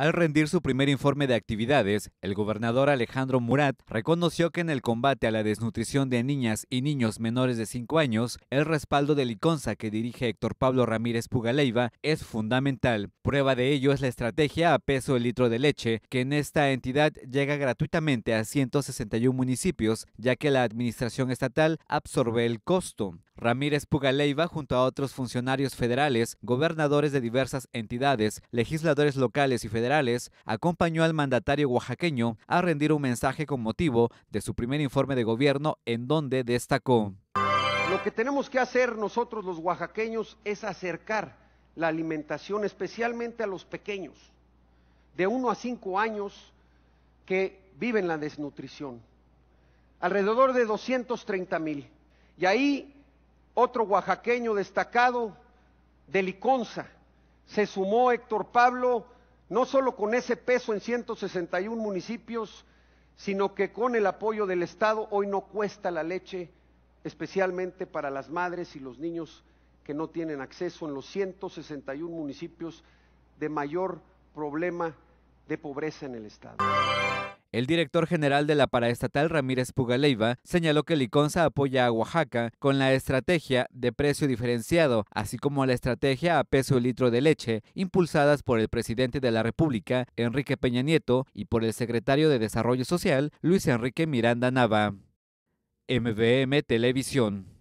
Al rendir su primer informe de actividades, el gobernador Alejandro Murat reconoció que en el combate a la desnutrición de niñas y niños menores de 5 años, el respaldo de ICONSA que dirige Héctor Pablo Ramírez Pugaleiva es fundamental. Prueba de ello es la estrategia a peso el litro de leche, que en esta entidad llega gratuitamente a 161 municipios, ya que la administración estatal absorbe el costo. Ramírez Pugaleiva, junto a otros funcionarios federales, gobernadores de diversas entidades, legisladores locales y federales, acompañó al mandatario oaxaqueño a rendir un mensaje con motivo de su primer informe de gobierno en donde destacó. Lo que tenemos que hacer nosotros los oaxaqueños es acercar la alimentación especialmente a los pequeños, de 1 a 5 años, que viven la desnutrición, alrededor de 230 mil. Y ahí otro oaxaqueño destacado de Liconza, se sumó Héctor Pablo no solo con ese peso en 161 municipios, sino que con el apoyo del Estado hoy no cuesta la leche, especialmente para las madres y los niños que no tienen acceso en los 161 municipios de mayor problema de pobreza en el Estado. El director general de la paraestatal Ramírez Pugaleiva señaló que Liconza apoya a Oaxaca con la estrategia de precio diferenciado, así como la estrategia a peso el litro de leche, impulsadas por el presidente de la República, Enrique Peña Nieto, y por el secretario de Desarrollo Social, Luis Enrique Miranda Nava. MVM Televisión.